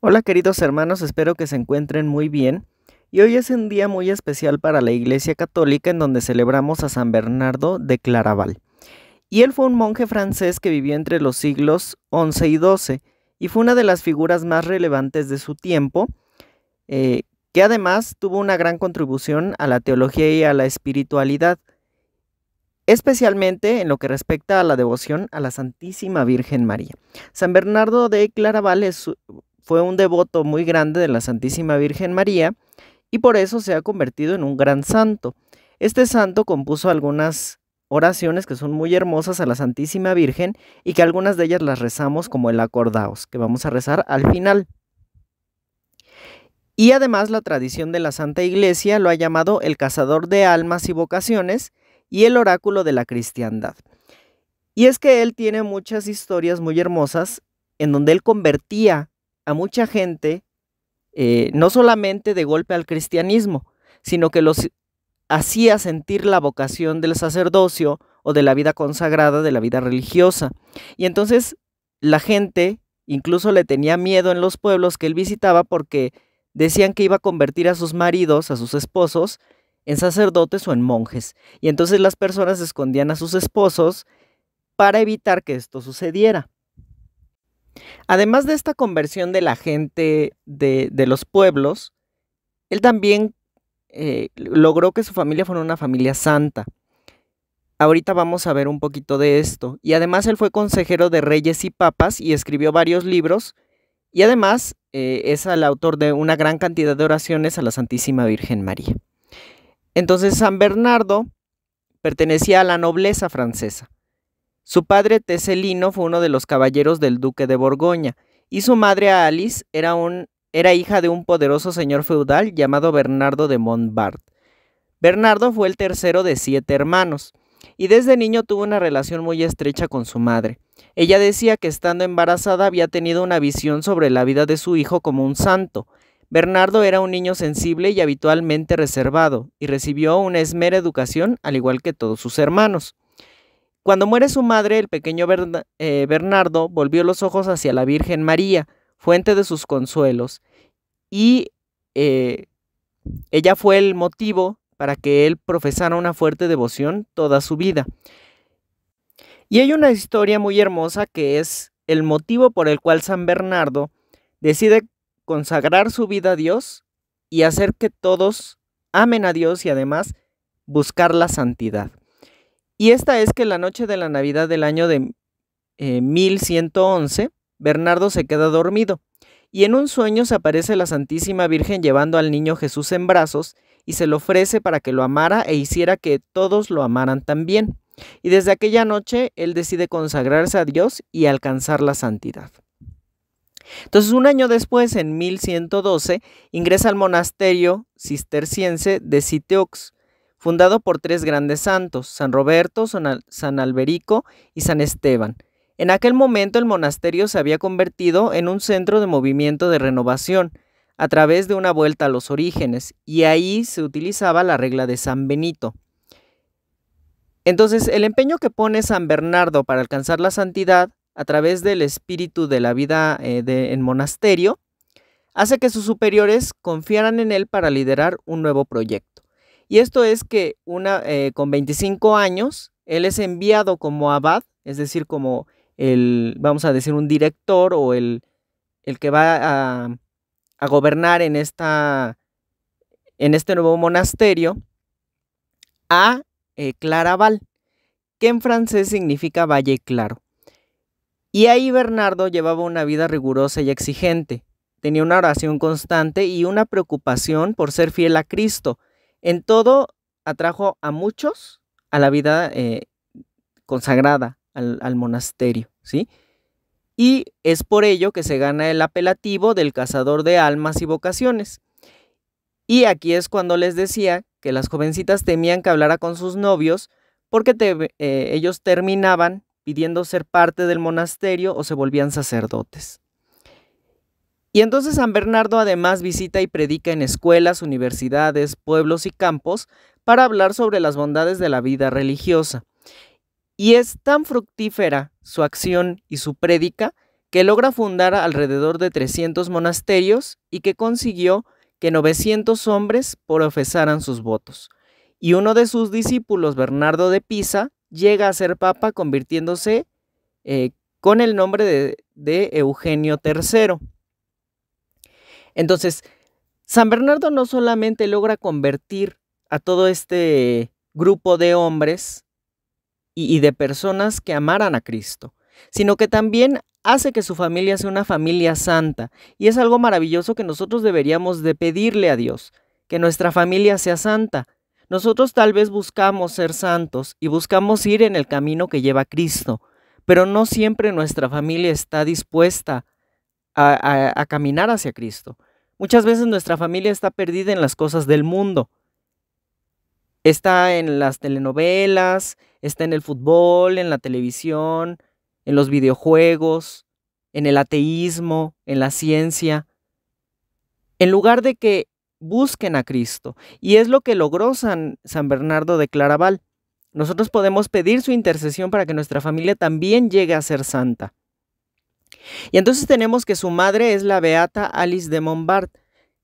Hola queridos hermanos, espero que se encuentren muy bien. Y hoy es un día muy especial para la Iglesia Católica en donde celebramos a San Bernardo de Claraval. Y él fue un monje francés que vivió entre los siglos XI y XII y fue una de las figuras más relevantes de su tiempo, eh, que además tuvo una gran contribución a la teología y a la espiritualidad, especialmente en lo que respecta a la devoción a la Santísima Virgen María. San Bernardo de Claraval es fue un devoto muy grande de la Santísima Virgen María y por eso se ha convertido en un gran santo. Este santo compuso algunas oraciones que son muy hermosas a la Santísima Virgen y que algunas de ellas las rezamos como el acordaos, que vamos a rezar al final. Y además la tradición de la Santa Iglesia lo ha llamado el cazador de almas y vocaciones y el oráculo de la cristiandad. Y es que él tiene muchas historias muy hermosas en donde él convertía a mucha gente, eh, no solamente de golpe al cristianismo, sino que los hacía sentir la vocación del sacerdocio o de la vida consagrada, de la vida religiosa. Y entonces la gente incluso le tenía miedo en los pueblos que él visitaba porque decían que iba a convertir a sus maridos, a sus esposos, en sacerdotes o en monjes. Y entonces las personas escondían a sus esposos para evitar que esto sucediera. Además de esta conversión de la gente de, de los pueblos, él también eh, logró que su familia fuera una familia santa. Ahorita vamos a ver un poquito de esto. Y además él fue consejero de reyes y papas y escribió varios libros. Y además eh, es el autor de una gran cantidad de oraciones a la Santísima Virgen María. Entonces San Bernardo pertenecía a la nobleza francesa. Su padre Teselino fue uno de los caballeros del duque de Borgoña y su madre Alice era, era hija de un poderoso señor feudal llamado Bernardo de Montbart. Bernardo fue el tercero de siete hermanos y desde niño tuvo una relación muy estrecha con su madre. Ella decía que estando embarazada había tenido una visión sobre la vida de su hijo como un santo. Bernardo era un niño sensible y habitualmente reservado, y recibió una esmera educación al igual que todos sus hermanos. Cuando muere su madre, el pequeño eh, Bernardo volvió los ojos hacia la Virgen María, fuente de sus consuelos, y eh, ella fue el motivo para que él profesara una fuerte devoción toda su vida. Y hay una historia muy hermosa que es el motivo por el cual San Bernardo decide consagrar su vida a Dios y hacer que todos amen a Dios y además buscar la santidad. Y esta es que la noche de la Navidad del año de 1111, eh, Bernardo se queda dormido y en un sueño se aparece la Santísima Virgen llevando al niño Jesús en brazos y se lo ofrece para que lo amara e hiciera que todos lo amaran también. Y desde aquella noche él decide consagrarse a Dios y alcanzar la santidad. Entonces, un año después, en 1112, ingresa al monasterio cisterciense de Siteux, fundado por tres grandes santos, San Roberto, San Alberico y San Esteban. En aquel momento el monasterio se había convertido en un centro de movimiento de renovación, a través de una vuelta a los orígenes, y ahí se utilizaba la regla de San Benito. Entonces, el empeño que pone San Bernardo para alcanzar la santidad, a través del espíritu de la vida eh, en monasterio, hace que sus superiores confiaran en él para liderar un nuevo proyecto. Y esto es que eh, con 25 años, él es enviado como abad, es decir, como el, vamos a decir, un director o el, el que va a, gobernar en, esta, en este nuevo monasterio, a eh, Claraval, que en francés significa Valle Claro. Y ahí Bernardo llevaba una vida rigurosa y exigente. Tenía una oración constante y una preocupación por ser fiel a Cristo, en todo atrajo a muchos a la vida eh, consagrada, al, monasterio, ¿sí? Y es por ello que se gana el apelativo del cazador de almas y vocaciones. Y aquí es cuando les decía que las jovencitas temían que hablara con sus novios porque eh, ellos terminaban pidiendo ser parte del monasterio o se volvían sacerdotes. Y entonces San Bernardo además visita y predica en escuelas, universidades, pueblos y campos para hablar sobre las bondades de la vida religiosa. Y es tan fructífera su acción y su prédica que logra fundar alrededor de 300 monasterios y que consiguió que 900 hombres profesaran sus votos. Y uno de sus discípulos, Bernardo de Pisa, llega a ser papa convirtiéndose eh, con el nombre de, de Eugenio III. Entonces, San Bernardo no solamente logra convertir a todo este grupo de hombres y, de personas que amaran a Cristo, sino que también hace que su familia sea una familia santa. Y es algo maravilloso que nosotros deberíamos de pedirle a Dios, que nuestra familia sea santa. Nosotros tal vez buscamos ser santos y buscamos ir en el camino que lleva Cristo, pero no siempre nuestra familia está dispuesta a a, caminar hacia Cristo. Muchas veces nuestra familia está perdida en las cosas del mundo. Está en las telenovelas, está en el fútbol, en la televisión, en los videojuegos, en el ateísmo, en la ciencia. En lugar de que busquen a Cristo. Y es lo que logró San, San Bernardo de Claraval. Nosotros podemos pedir su intercesión para que nuestra familia también llegue a ser santa. Y entonces tenemos que su madre es la beata Alice de Montbart,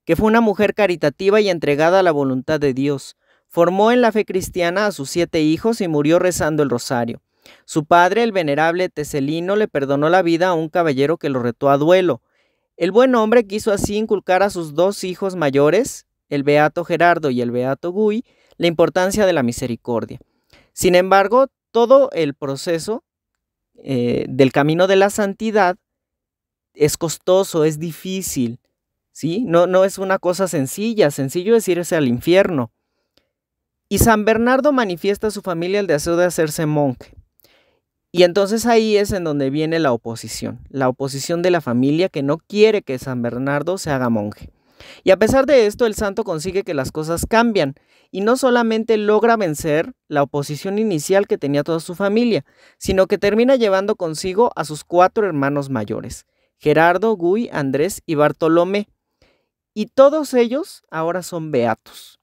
que fue una mujer caritativa y entregada a la voluntad de Dios. Formó en la fe cristiana a sus siete hijos y murió rezando el rosario. Su padre, el venerable Teselino, le perdonó la vida a un caballero que lo retó a duelo. El buen hombre quiso así inculcar a sus dos hijos mayores, el beato Gerardo y el beato Guy, la importancia de la misericordia. Sin embargo, todo el proceso eh, del camino de la santidad es costoso, es difícil, ¿sí? No, no es una cosa sencilla, sencillo es irse al infierno. Y San Bernardo manifiesta a su familia el deseo de hacerse monje. Y entonces ahí es en donde viene la oposición, la oposición de la familia que no quiere que San Bernardo se haga monje. Y a pesar de esto, el santo consigue que las cosas cambian y no solamente logra vencer la oposición inicial que tenía toda su familia, sino que termina llevando consigo a sus cuatro hermanos mayores, Gerardo, Guy, Andrés y Bartolomé. Y todos ellos ahora son beatos.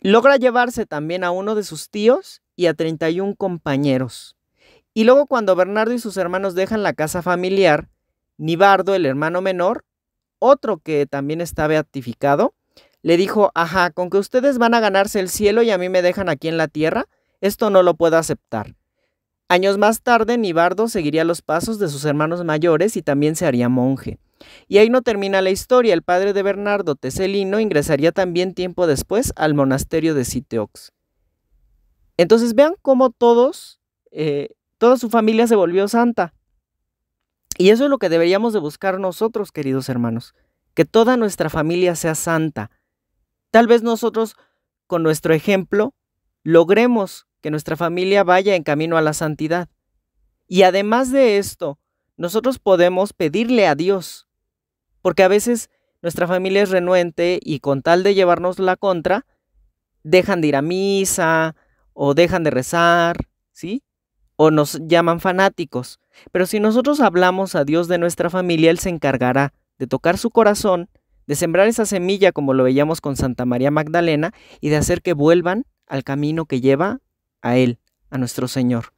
Logra llevarse también a uno de sus tíos y a 31 compañeros. Y luego cuando Bernardo y sus hermanos dejan la casa familiar, Nibardo, el hermano menor, otro que también está beatificado, le dijo, ajá, con que ustedes van a ganarse el cielo y a mí me dejan aquí en la tierra, esto no lo puedo aceptar. Años más tarde, Nibardo seguiría los pasos de sus hermanos mayores y también se haría monje. Y ahí no termina la historia, el padre de Bernardo Teselino ingresaría también tiempo después al monasterio de Siteox. Entonces vean cómo todos, eh, toda su familia se volvió santa. Y eso es lo que deberíamos de buscar nosotros, queridos hermanos, que toda nuestra familia sea santa. Tal vez nosotros, con nuestro ejemplo, logremos que nuestra familia vaya en camino a la santidad. Y además de esto, nosotros podemos pedirle a Dios, porque a veces nuestra familia es renuente y con tal de llevarnos la contra, dejan de ir a misa o dejan de rezar, ¿sí? o nos llaman fanáticos. Pero si nosotros hablamos a Dios de nuestra familia, Él se encargará de tocar su corazón, de sembrar esa semilla como lo veíamos con Santa María Magdalena y de hacer que vuelvan al camino que lleva a Él, a nuestro Señor.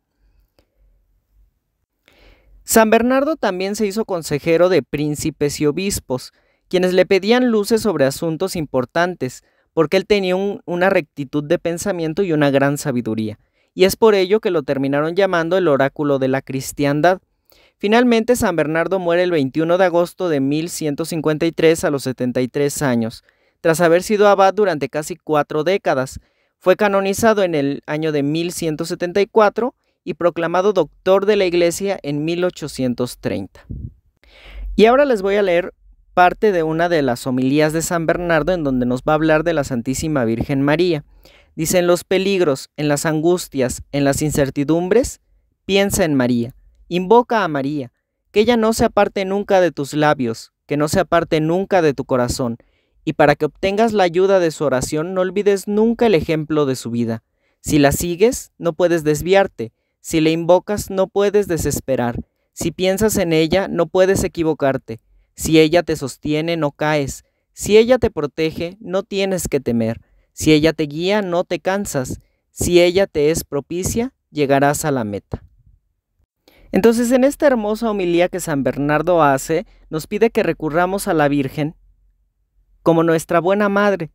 San Bernardo también se hizo consejero de príncipes y obispos, quienes le pedían luces sobre asuntos importantes, porque él tenía una rectitud de pensamiento y una gran sabiduría y es por ello que lo terminaron llamando el oráculo de la cristiandad. Finalmente, San Bernardo muere el 21 de agosto de 1153 a los 73 años, tras haber sido abad durante casi cuatro décadas. Fue canonizado en el año de 1174 y proclamado doctor de la Iglesia en 1830. Y ahora les voy a leer parte de una de las homilías de San Bernardo en donde nos va a hablar de la Santísima Virgen María. Dice, en los peligros, en las angustias, en las incertidumbres, piensa en María. Invoca a María, que ella no se aparte nunca de tus labios, que no se aparte nunca de tu corazón, y para que obtengas la ayuda de su oración no olvides nunca el ejemplo de su vida. Si la sigues, no puedes desviarte, si le invocas, no puedes desesperar, si piensas en ella, no puedes equivocarte, si ella te sostiene, no caes, si ella te protege, no tienes que temer. Si ella te guía, no te cansas. Si ella te es propicia, llegarás a la meta. Entonces, en esta hermosa homilía que San Bernardo hace, nos pide que recurramos a la Virgen como nuestra buena madre,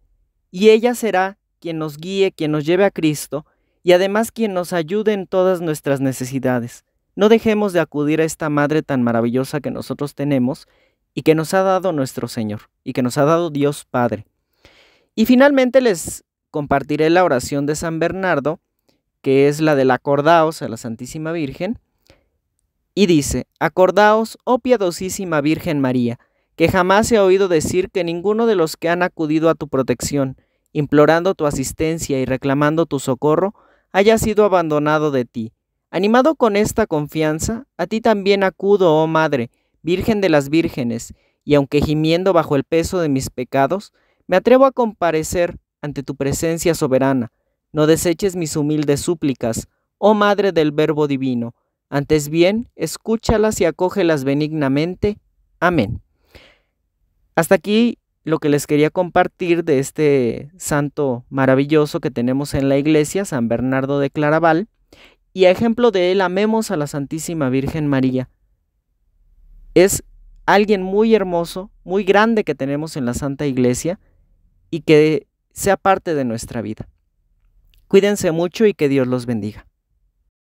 y ella será quien nos guíe, quien nos lleve a Cristo, y además quien nos ayude en todas nuestras necesidades. No dejemos de acudir a esta madre tan maravillosa que nosotros tenemos y que nos ha dado nuestro Señor, y que nos ha dado Dios Padre. Y finalmente les compartiré la oración de San Bernardo, que es la del acordaos a la Santísima Virgen, y dice, acordaos, oh piadosísima Virgen María, que jamás se ha oído decir que ninguno de los que han acudido a tu protección, implorando tu asistencia y reclamando tu socorro, haya sido abandonado de ti. Animado con esta confianza, a ti también acudo, oh Madre, Virgen de las Vírgenes, y aunque gimiendo bajo el peso de mis pecados, me atrevo a comparecer ante tu presencia soberana. No deseches mis humildes súplicas, oh Madre del Verbo Divino. Antes bien, escúchalas y acógelas benignamente. Amén. Hasta aquí lo que les quería compartir de este santo maravilloso que tenemos en la iglesia, San Bernardo de Claraval, y a ejemplo de él amemos a la Santísima Virgen María. Es alguien muy hermoso, muy grande que tenemos en la Santa Iglesia, y que sea parte de nuestra vida. Cuídense mucho y que Dios los bendiga.